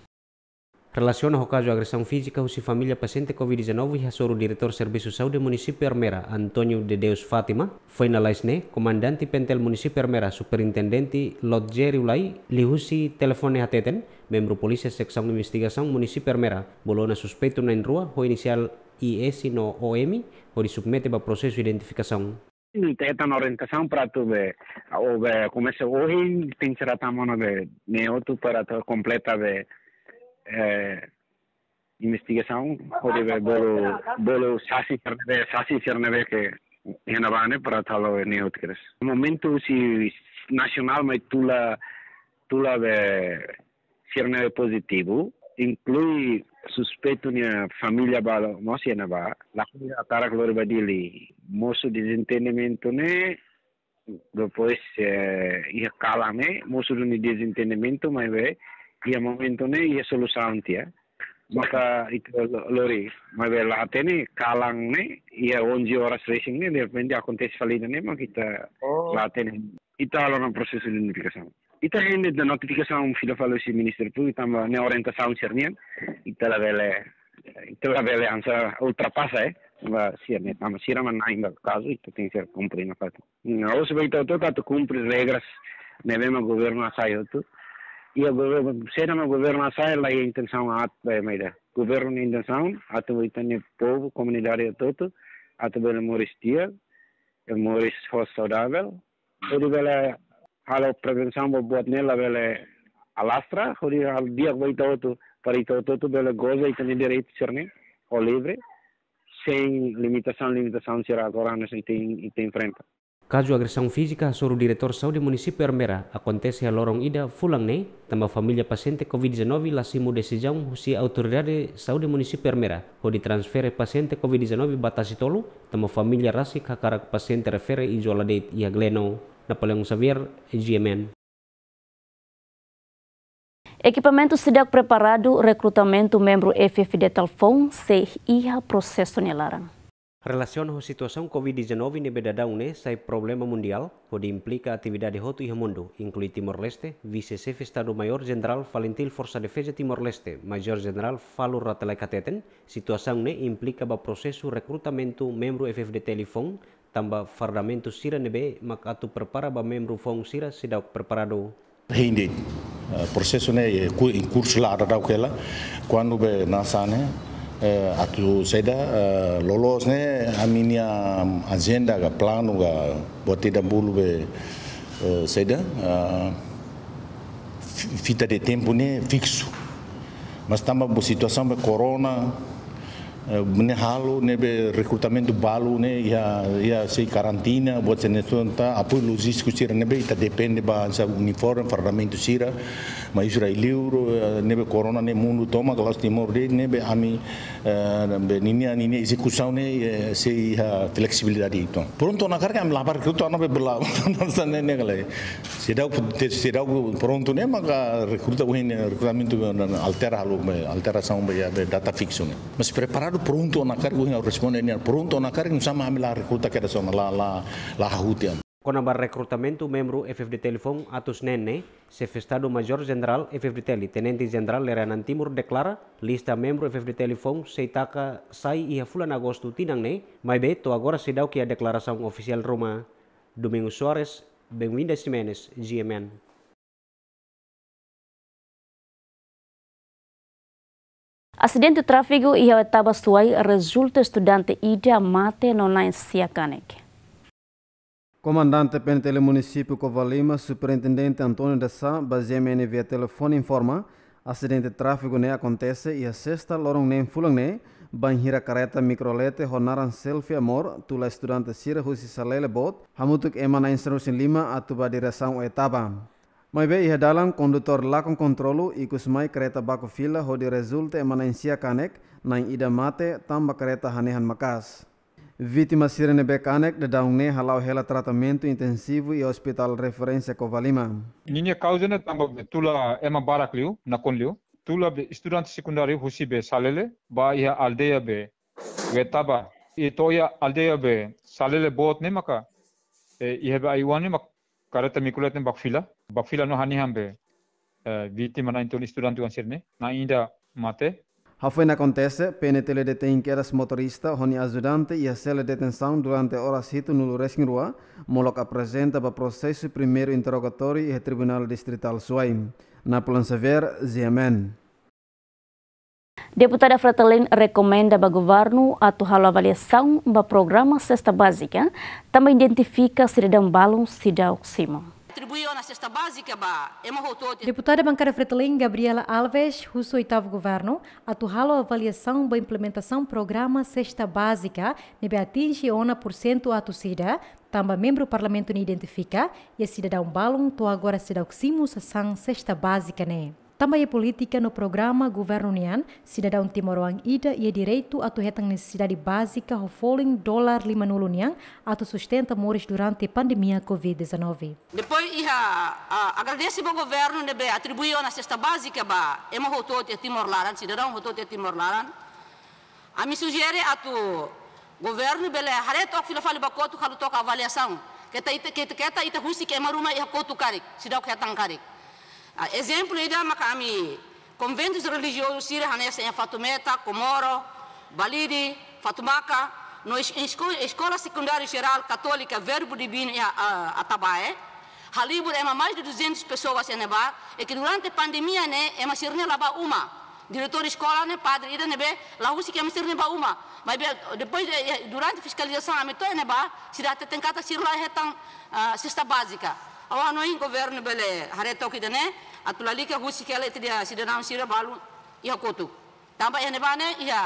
Relaciona o caso de agressão física se família paciente Covid-19 e assor o diretor Serviço Saúde Município Hermera, Antônio de Deus Fátima, foi na Laisne, comandante pentel Município Hermera, superintendente Lodger Ulai, lihusi telefone hateten, membro polícia secção de investigação Município Hermera, bolona suspeito na rua, o inicial IS no OM, o submete para processo de identificação. Teta na orientação para tu ver, ou ver, comece hoje, tem que ser a tamona de outro para tu completa ver, eh, investigação और वे bolo बोलो शासी करने वे शासी करने वे के हिनबाने para tal लो नहीं होते करस मोमेंटो उसी nacional mas tula tula de सिरने positivo inclui suspeito minha família bala mosi na ba la a tarak lor badili moço desentendimento né depois eh, ia calame moço do desentendimento mas ve ఈ మొమెంట్తోనే యేసులు శాంతి మాకు ఇటు లోరి మాకు లాతేని lá ఈ ఓన్జి ఓరస్ రేసింగ్ని నేర్పింది acontece falidane మాకు ఇత లాతేని ఇతాలన ప్రాసెస్ నోటిఫికేషన్ ఇత హెండి ద నోటిఫికేషన్ ఫిలఫాలోసి మినిస్టర్ పు ఇత ne orientação cernian ఇత la vele ఇత oh. la vele ansa ultrapassa eh va sia ne mas se man nai ngal caso e tem ser cumprir na parte. Aos beito to cat cumprir regras ne vema governo asaio tu. E o governo, é o governo sai lá e é a intenção a meira. Governo é a intenção, a também povo, comunidade todo, a também moristia, moris fosse saudável. Eu de lá, a prevenção vou botar nela, ela alastra, o dia vai todo, para ir todo, ela goza e tem direito de ser né, livre, sem limitação, limitação será agora, não se tem, tem enfrenta. Caso agressão física sobre o diretor de saúde município Hermera, acontece a Lorong Ida, Fulangne, também família paciente Covid-19 lá lassimo decisão se autoridade de saúde município Hermera, onde transfere paciente Covid-19 Batasitolo, também família rasi kakara paciente refere isola de Gleno, Napoleão Xavier, GMN. Equipamento sidak preparado recrutamento membro FFD Talfon se ia processo nelarang. Relaciona a situação Covid-19 ne beda daune sai problema mundial, onde implica a atividade roto e mundo, inclui Timor-Leste, vice-chefe Estado-Maior General Valentil Força Defesa Timor-Leste, Major General Falo Ratalaikateten, situação ne implica ba processo recrutamento membro FFD Lifon, tamba fardamento Sira Nebe, macatu prepara ba membro Fong Sira, sedau preparado. Hindi, eh, processo né, em curso lá, da quando be nasane, Eh, atu uh, eh, lolos ne aminia agenda ga planu ga buat tidak bulu be uh, fita de tempo ne fixu mas tambah bu situasi be corona Eh, ne halu nebe recrutamento balu ne ia ia se karantina buat sene sonta apu logístico sira ita depende ba sa uniforme ferramenta sira ma israel eh, nebe corona ne mundo toma galas timor de nebe ami nebe eh, ninia ninia execução ne se ia flexibilidade ito então. pronto na carga am lapar né, né, que to ana be bla nossa ne ne gale se dau se pronto ne né, ma ah, recruta o recrutamento altera halu alteração be data fixo ne mas preparado pronto na carga na ini, pronto na carga não sama amela recruta que sona la la la hutian ya. Kona bar recrutamento membro FFD Telefon atus nene, chef Estado Major General FFD Teli, Tenente General Leranan Timur deklara lista membro FFD Telefon seitaka sai ia fulan agosto tinang ne, mai be to agora se dau que a declaração oficial Roma. Domingo Suarez Benvinda Simenes, GMN. Acidente tráfico e a suai resulta estudante ida mate no na siacanec. Comandante Penitele Municipiu Covalima, Superintendente Antônio de Sá, baseamene via telefone informa, acidente tráfico ne acontece e a sexta lorong nem fulang ne, banhira careta microlete honaran selfie amor, tula estudante Sira Husi Salele Bot, hamutuk emana instruction lima atuba direção etapa. Mai be ia dalam konduktor lakon kontrolu ikus mai kereta baku fila hodi resulte emanensia kanek nain ida mate tamba kereta hanehan makas. Vítima sirene be kanek de daungne halau hela tratamento intensivo i hospital referência Covalima. Ninha causa ne tamba tula ema barak liu nakon liu tula be estudante secundário husi be salele ba ia aldeia be wetaba e toia aldeia be salele bot ne maka e be aiwani mak kereta mikulat ne bakfila ބަފިލ hani ހަންބެ ވީތި މަނައިން ސްޓުޑަންޓުގަން ސިރުނެ ނައިންދަ މަތެ Afuen acontece, PNTL detém que eras motorista, honi ajudante e a cela detenção durante horas hito no rua, Moloc apresenta para processo primeiro interrogatório e Tribunal Distrital Suaim. Na sever, ziamen. Deputada Fratelin recomenda para o governo atuar a avaliação do programa Cesta Básica, também identifica se dá balão se dá oxímono. É Deputada bancária Fretelém Gabriela Alves, russo oitavo governo, atuhalo avaliação da implementação programa Sexta Básica, nebe atinge 1% a torcida, também membro do parlamento ne identifica, e a cidadão balão to agora se dá o que simo sessão Cesta Básica, né? Também é política no programa Governo Nian, cidadão timoroan ida e é direito a tu retang necessidade básica o falling dólar lima nulo Nian a tu sustenta mores durante a pandemia Covid-19. Depois, iha, uh, agradece ao governo de né, atribuir na cesta básica ba emo rotou de Timor-Laran, cidadão rotou de Timor-Laran. A me sugere a tu governo bele hareto ok fila fali bakotu kalu toka avaliação. Keta ita keta ita husi ke maruma iha kotu karik, sidau ketang karik. Ah, exemplo ida makami conventos religiosos sira hanesa em Fatumeta, Comoro, Balidi, Fatumaca, na escola secundária geral católica Verbo Divino em Atabaé. Halibur é mais de 200 pessoas em Nebá, e que durante a pandemia né, é uma sirne laba uma. Diretor de escola, né, padre, ida nebe, lá que é uma sirne laba uma. Mas depois, eh, eh, durante a fiscalização, a metóia neba, se dá tem cata sirla ah, cesta básica awa no in governo bele hare toki dene atulalika husi kele tidia sidanam sira balu ia kotu tamba ene bane ia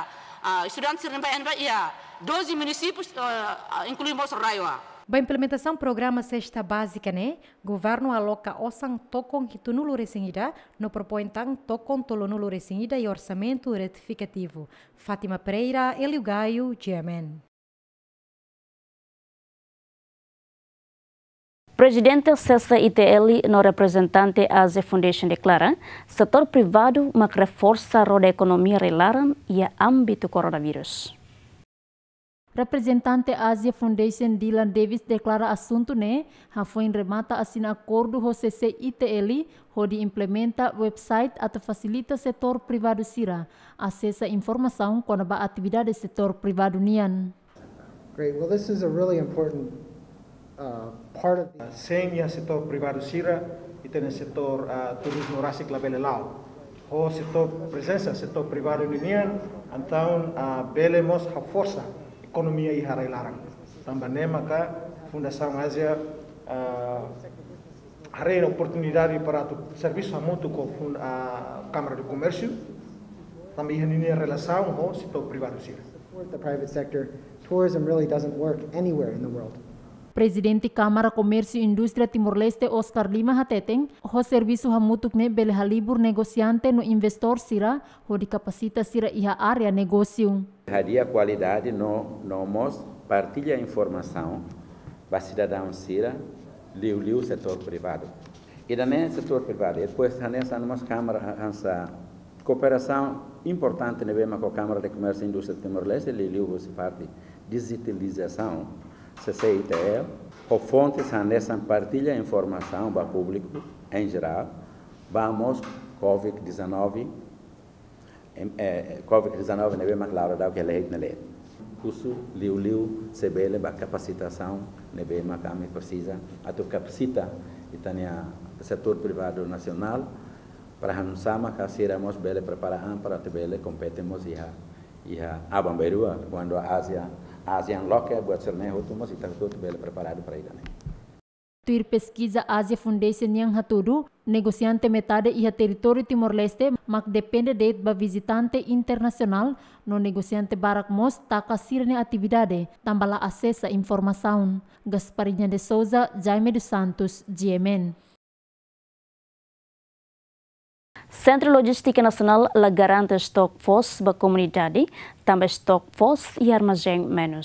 estudante sirnba ene ba ia 12 municípios uh, incluímos Raiwa Ba implementação programa sexta Básica, né? Governo aloca osan tocon que tunulo resinida, no propõe tan tocon tolonulo resinida e orçamento retificativo. Fátima Pereira, Elio Gaio, Gemen. Presidente Cessa ITL no representante AZ Foundation declara setor privado mak reforça roda economia relaram e âmbito coronavírus. Representante Asia Foundation Dylan Davis declara assunto ha foi remata assina acordo ho CC ITL ho di implementa website atau facilita setor privado sira. Acessa informação kona ba atividade setor privado nian. Great. Well, this is a really important Uh, part of the... Sejmja sektor privatisira i ten sektor setor uh, turismo rasik labele lao. Ho setor presença setor privado unian antaun uh, bele mos ha forsa ekonomia i harai larang. Tamba nema ka Fundação Ásia uh, harei oportunidade para o serviço muito com a uh, Câmara de Comércio também em relação ao setor privado. Support the private sector. Tourism really doesn't work anywhere in the world. Presidente Câmara Comércio e Indústria Timor-Leste Oscar Lima Hateteng, o serviço hamutukne belhalibur negociante no investor sira, ho capacita sira iha área negócio. Haria qualidade no nomos partilha informação para cidadão sira, liu liu setor privado. E também setor privado, depois nessa nossa Câmara, nessa cooperação importante, né, com a Câmara de Comércio e Indústria de Timor-Leste, liu liu você parte digitalização CCITL, fontes nessa partilha informação para o público em geral, vamos COVID-19 eh, COVID-19 nebe é mak laura daw kele é hek nele é curso liu liu sebele para capacitação nebe mak ame precisa tu capacita itania setor privado nacional para hansama kasiramos bele preparar para tebele competemos iha a abamberua ah, quando a Ásia ASEAN lock है ya, bela preparado para ir Tuir pesquisa Asia Foundation yang hatudu, negociante metade ia teritori Timor-Leste, mak depende de ba visitante internacional, no negociante barak mos taka sirne atividade, tambala acessa informação. Gasparinya de Souza, Jaime dos Santos, GMN. Centre Logistica Nacional la garanta stock fòss ba komidadi, tanbe stock fòs e armazenng men.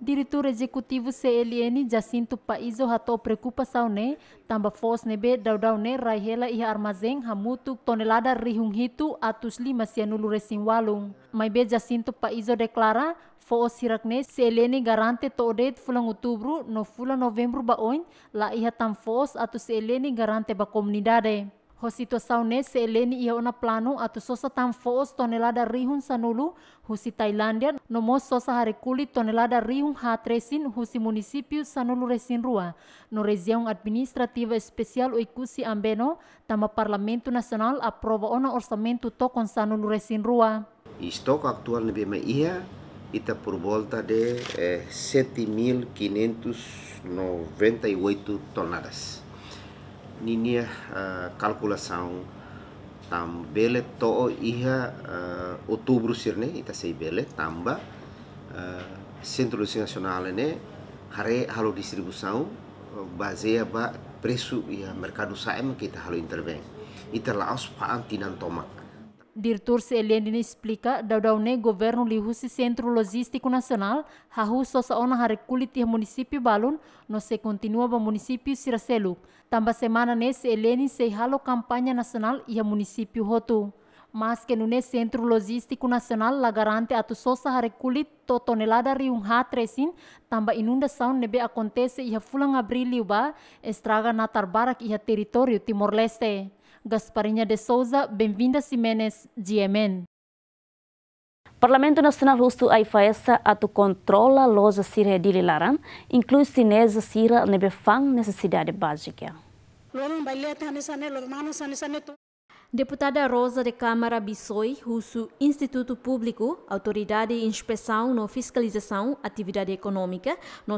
Diritur exzekutivu se Eli Jacinto pa o a to preocupa sau ne, tanba fòs nebet dada ne raela armazenng ha muug tonelada rihunghiitu a tus lima siul resinwalung. Maièt Jacinto pa Io declara: fòs irakne se eleni garante toèt fullan otubru nofula novebru ba, la ilha tan fòs a tu se eleni garante ba comidade. Hosito saune se eleni ia ona plano atu sosa tam foos tonelada rihun sanulu husi Tailândia nomo sosa harikuli tonelada rihun hatresin husi município sanulu resin rua no região administrativa especial oikusi ambeno tama parlamento nacional aprova ona orçamento tokon sanulu resin rua. Estoque actual na BMI ia está por volta de eh, 7.598 toneladas. ninia uh, eh, calculação tam bele to iha uh, eh, outubro sirne ita sei bele tamba uh, eh, centro nacional ne hare halo distribuição uh, baseia ba preço iha mercado saem kita halo intervém ita laos paan tinan tomak Dirtur-se Helene explica daudauné governo li husi Centro Logístico Nacional hari kulit harekulit munisipi Balun, no se continua ba município selu Tamba semana nesse Helene se halo kampanya nasional ia e munisipi Hotu. mas kenune nune Centro Logístico Nacional la garante atu sosa kulit to tonelada riung hatresin tamba inunda saun nebe akontese ia e fulang abril liuba estraga Natar barak ia e teritorio Timor-Leste. Gasparinha de Souza, Bem-vinda Simenes, Diemen. Parlamento Nacional Russo a faessa ato controla loja sira dili laran, inclui chinesa sira nebe fang necessidade básica. Deputada Rosa de Câmara Bissoi, Russo Instituto Público, Autoridade de Inspeção no Fiscalização, Atividade Econômica, no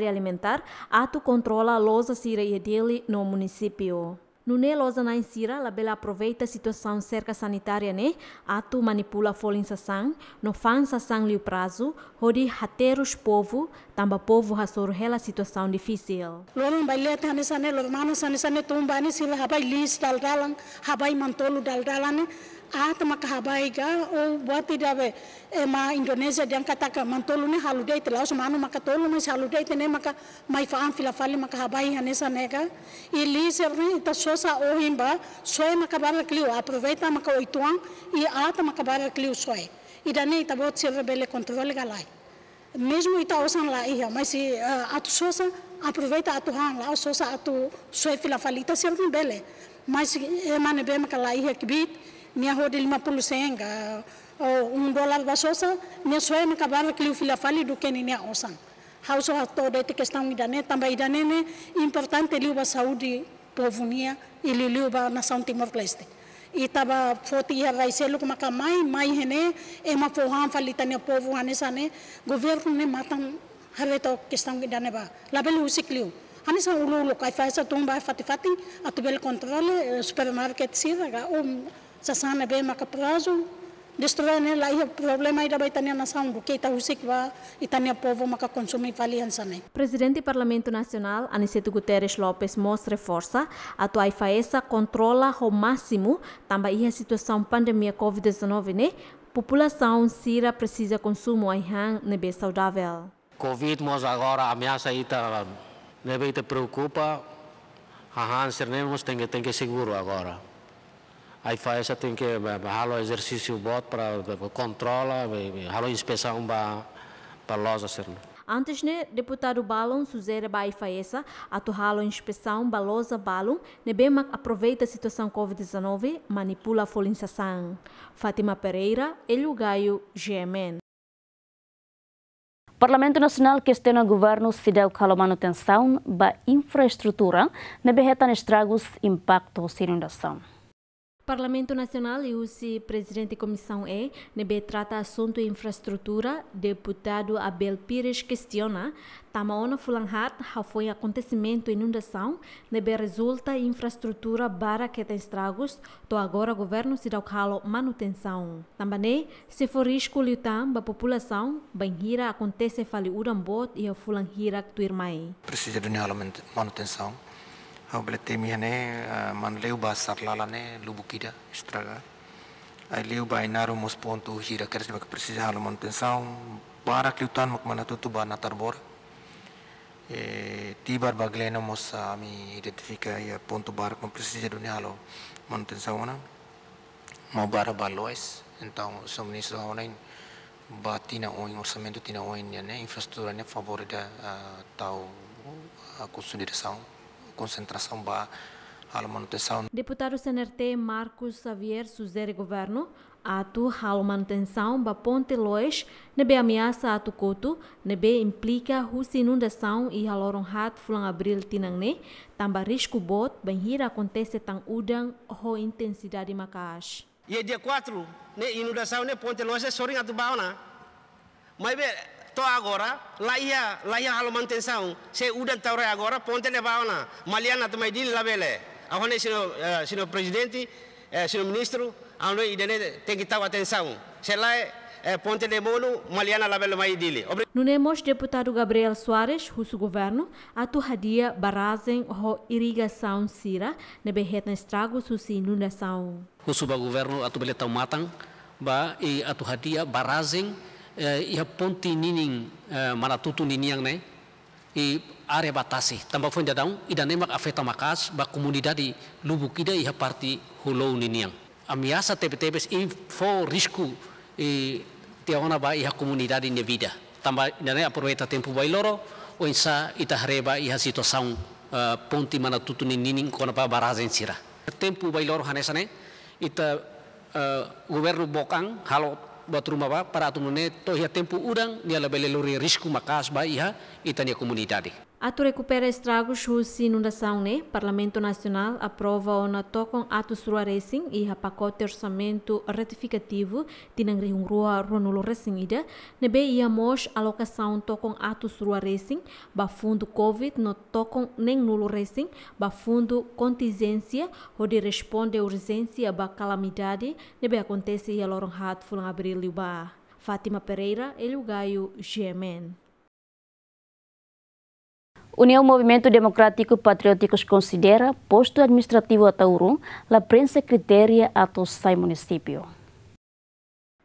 e Alimentar, ato controla loja sira dele no município. No ne loza na insira, la bela aproveita a situação cerca sanitária né, atu manipula folin sasang, no fan sasang liu prazo, hori rateros povo, tamba povo rasoro rela situação difícil. Lorong baile tani sane, lorong mano sane sane tumbani sila habai lis dal dalang, habai mantolo dal dalang, atma ga o buat dave e ma Indonesia yang kataka mantolu ne halude itla os manu maka tolu mas halude itne maka mai faan fila fali maka habai hanesa nega ili serni ta sosa o himba soe maka bara kliu aproveita maka oituan i ata maka bara kliu soe idane ita bot se rebele controle galai mesmo ita osan la ia mas eh, atu sosa aproveita atu han la sosa atu soe fila falita serni bele mas emane be maka la kibit mia hodi lima puluh senga oh, um wasosa. basosa mia soe me kabala kliu filafali duke keni nia osan hauso hato da te questão idane tamba idane ne importante liu ba saúde povunia ili liu ba nação timor leste e tava foti ia raiselo kuma kamai mai mai hene e ma fo han falitania povu anesa ne governo ne matan hareto questão idane ba labelu usikliu Ani sa ulu-ulu kai fa sa tumba fati fati bel kontrol supermarket sira ga um sa sana be makaprazo destroy ne la ia problema ida baitania na são porque ita husik va itania povo maka consumir faliança ne Presidente do Parlamento Nacional Aniceto Guterres Lopes mostra força a tua faesa controla ao máximo tamba ia situação pandemia COVID-19 né população sira precisa consumo aihan nebe saudável Covid mos agora ameaça ita nebe ita preocupa Aham, ser nemos tem que tem que seguro agora. Aí faz, tem que eh, ralo exercício bot para controla, eh, eh, ralo inspeção para para loja Antes, né, deputado Balon Suzera bai faesa atuhalo inspeção balosa Balon, né bem aproveita a situação COVID-19, manipula a folinsação. Fátima Pereira, Elio Gaio, GMN. Parlamento Nacional questiona o governo se deu calo manutenção da infraestrutura, né berreta estragos impacto e inundação. Parlamento Nacional e o presidente comissão E, nebe trata assunto infraestrutura, deputado Abel Pires questiona, tamaona fulanhat, ha foi acontecimento inundação, nebe resulta infraestrutura bara que tem estragos, to agora governo se dá calo manutenção. Tambane, se for risco lutam ba população, banhira acontece fali urambot e a fulanhira tuirmai. Precisa de manutenção Oblet temi hane eh, man leu ba sarlala ne lubukida estraga. Ai leu ba inaro mos pontu hira keres bak precisa halo man pensão para kliutan mak mana tutu ba natar bor. E tibar bagleno mos ami identifica ia pontu bar com precisa dunia halo man pensão na. Mo bara ba lois então som ministro ona ba tina oin orçamento tina oin ne infraestrutura ne favore da tau a consolidação. concentração vai a manutenção. Deputado CNRT Marcos Xavier Suzere governo ato a manutenção ba ponte lois nebe ameaça a kotu nebe implica russa inundação e loron hat fulang abril tinangne tamba risco bot benhira acontece tang udang ho intensidade makash. E é dia 4, ne né, inundação ne né, ponte lois é sorin atu bauna. Mas to agora lá laia halo manutenção se o udan taure agora ponte levaona maliana to mai Lavele. labele ahone sino eh, sino presidente eh, senhor ministro ano idene tem que estar atenção se lá é eh, Ponte de Mono, Maliana Labelo Maidili. No Nemos, deputado Gabriel Soares, russo governo, aturradia barragem ho irrigação sira, neberreta estragos e inundação. Russo governo, atubeleta matang, ba e aturradia barragem Eh, ia ponti nining eh, mana tutu nini yang ne i are batasi tamba fonda jadang, ida nembak afeta makas ba di lubuk ida ia parti hulou yang. amiasa tepe info risku i tiaona ba ia komunidad ne vida tamba ida ne aproveita tempu bai loro o insa ita hareba ia situasaung eh, ponti mana nini nining kona ba barazen sira Tempu bai loro hanesane ita gubernur bokang halot buat rumah pak para tumune toh ya tempo urang dia lebih bele lori risco makas ya. itu iha komunitas. Ato recupera estragos russo inundação, né? Parlamento Nacional aprova o tocam com surua racing e a pacote orçamento retificativo tinangri hungrua ronulo racing ida. Nebe ia mos alocação tocam atu surua racing, ba fundo covid no tocam nem nulo racing, ba fundo contingência, onde responde urgência ba calamidade, nebe acontece e a loron hat fulan abril ba. Fátima Pereira, ele o gaio GMN. União Movimento Democrático Patrióticos considera posto administrativo a Taurum la prensa critéria atos sai município.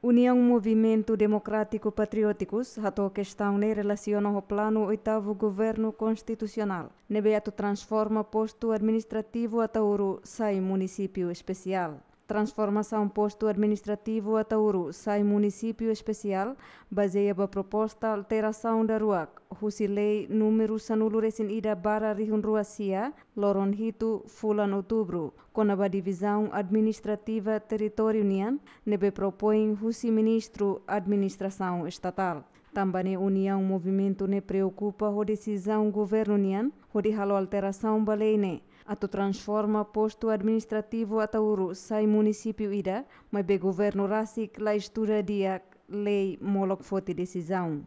União Movimento Democrático Patrióticos hatou questão ne relaciona ao plano oitavo governo constitucional. Nebeato transforma posto administrativo a Tauru sai município especial. Transformação posto administrativo Atauru sai município especial, baseia a proposta alteração da rua Husilei número Sanulo recém ida barra Rihun Rua Sia, Loron Hito, Fulan Outubro, com a divisão administrativa Território União, nebe propõe Husi Ministro Administração Estatal. Também a União Movimento ne preocupa a decisão Governo União, o de alteração baleine. Atu transforma posto administrativo atauru sai município ida, mas be governo rasik la estrutura dia lei molok foti decisão.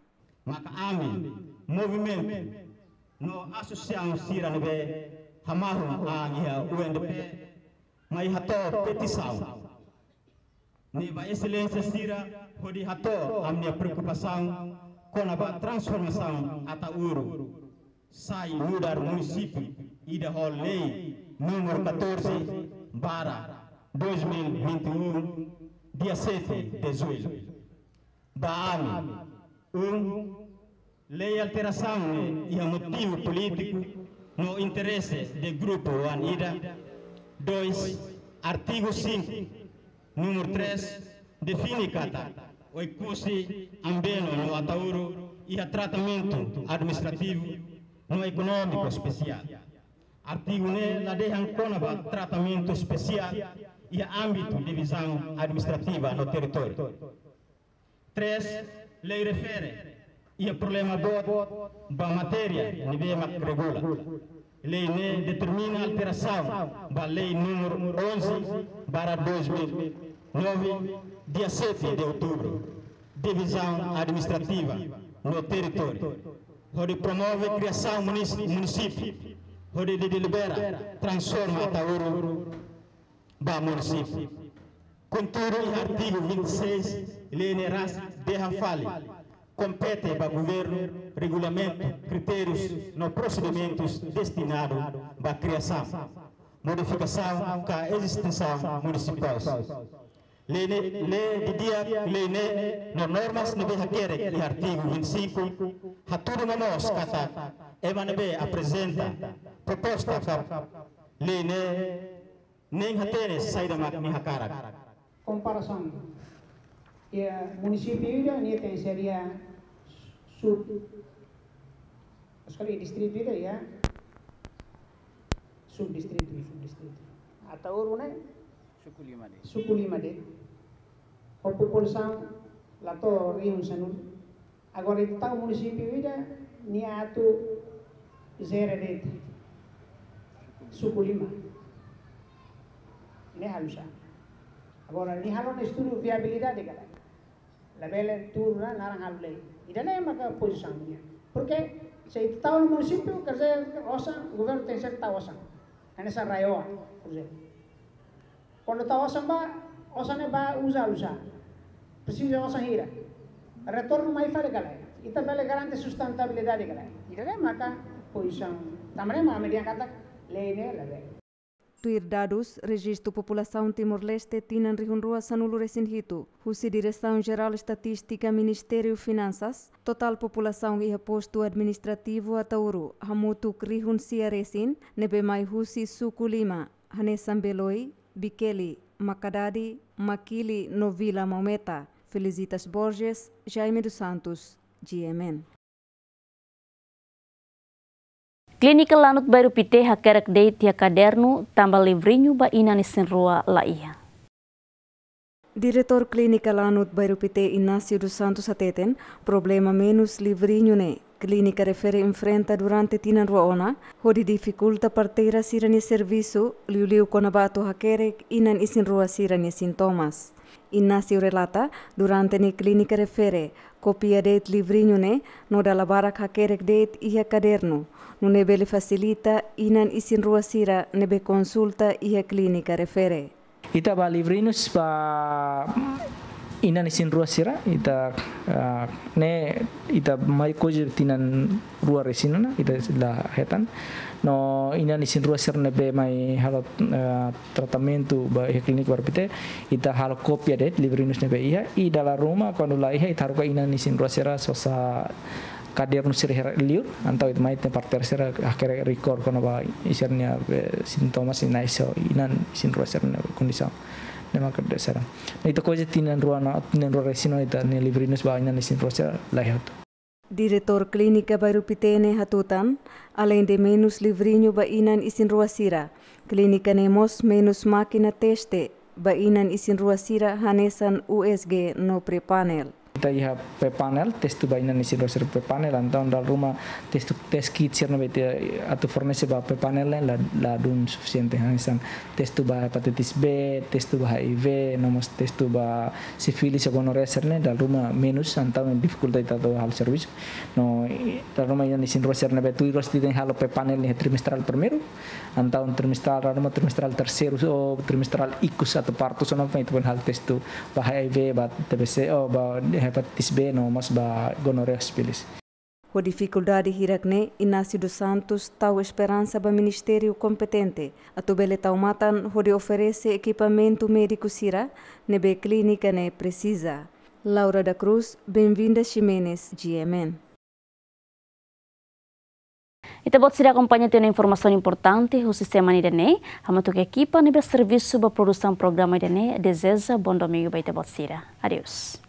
Maka ami, movimento, no associação sira nebe, hamaru angia UNDP, mai hato petição. Neba excelência sira, hodi hato minha preocupação, com a transformação atauru, sai mudar município, ida hol lei número 14 barra 2021 dia 7 de julho da AME 1 lei alteração e motivo político no interesse do grupo ANIDA 2 artigo 5 número 3 define cata o curso ambeno no atauro e a tratamento administrativo no econômico especial artigone na dehan konaba tratamento especial e âmbito de visão administrativa no território. Três, lei refere e o problema do da matéria nível regula. Lei ne determina alteração da lei número 11 barra 2009 dia 7 de outubro divisão administrativa no território, onde promove a criação município onde ele delibera, transforma Tauro da município. Contudo, em artigo 26, Leneras de fale, compete para o governo regulamento, critérios no procedimentos destinados à criação, modificação e existência municipais. lê de dia, lei no normas no berraquere, artigo 25, a tudo nosso cata, tá? Emanebe apresenta proposta sab lene neng hatene saida mak ni hakara comparação e ya, município da ni tem seria sub sorry distrito itu ya sub distrito sub distrito atau urune suku lima de suku lima de população lato riun sanur agora está o município ida ni atu zero de sukulima. Nehalusha. Ahora, nihalo na estudio viabilidad de cada. La vela turna naranjalo ley. Ida na maka posição minha. Porque se está no município, quer dizer, osa, o governo tem certo tau osa. Nessa raioa, por exemplo. Quando tau osa ba, osa ne ba usa usa. Precisa osa hira. Retorno mai fale galera. Ita vela garante sustentabilidade galera. Ida na maka posição. Tamare a median katak dados, registro população Timor-Leste Tinan Rihunrua sanulu resinhitu. Husi Direção Geral Estatística Ministério Finanças, total população e reposto administrativo Atauru, Hamutu Krihun Siaresin, Nebemai Husi Sukulima, Hanesan Beloi, Bikeli, makadadi, Makili, Novila Maometa, Felicitas Borges, Jaime dos Santos, GMN. Klinikal Lanut Baru Pite hakerek dei tia kadernu tambah livrinyu ba inani sinrua laia. Diretor klinikal Lanut Baru Pite Ignacio dos Santos ateten problema minus livrinyu ne. Klinika refere enfrenta durante tinan ruona, hodi difikulta parteira sirani servisu liuliu conabato hakerek inan isinrua sirani sintomas. Ignacio relata durante ni clínica refere copia det livrinho ne noda labarak hakerek date ia kadernu nebe bele facilita inan isin ruasira nebe consulta ia klinika refere. Ita ba livrinus ba inan isin ruasira ita ne ita mai kojir tinan rua resinana ita la hetan no inan isin ruasira nebe mai halot tratamentu ba ia klinik warpite ita halo kopia det livrinus nebe ia i dala ruma kondo la ia ita inan isin ruasira sosa kadernu sir her liur antau it maitne parter sir akhir record kono ba isernya eh, sintomas ina iso inan isin roser na kondisa nema kada sara na ito koje tinan ruana tinan ruana resino ita ne librinus ba inan isin roser layout Diretor Klinika Baru Pitene Hatutan, alain de menos livrinho bainan isin ruasira, klinika nemos menos máquina teste bainan isin ruasira hanesan USG no prepanel kita iha pe panel testu baina ni sirva ser pe panel tes dal kit sirna beti atu fornese ba pe panel la la tes suficiente ba hepatitis B tes ba HIV nomos tes ba sifilis o gonorrea serne dal ruma menus antam dificultad tato hal servis no dal ruma ni sirva serne betu iros diden halo pe panel ni trimestral primero antam trimestral rumah trimestral tercero o trimestral ikus atau partus ono pe itu hal tes ba HIV ba TBC o ba hepatitis B no mas ba gonorreia sífilis. O dificuldade hirakne Inácio dos Santos tau esperança para o ministério competente. A tubele tau matan hode oferece equipamento médico sira, nebe clínica ne precisa. Laura da Cruz, bem-vinda Ximenes, GMN. Itabot sila acompanha tendo informação importante, o sistema Nidané, a matuca equipa, nebe serviço para produção programa Nidané, deseja bom domingo para Itabot Adeus.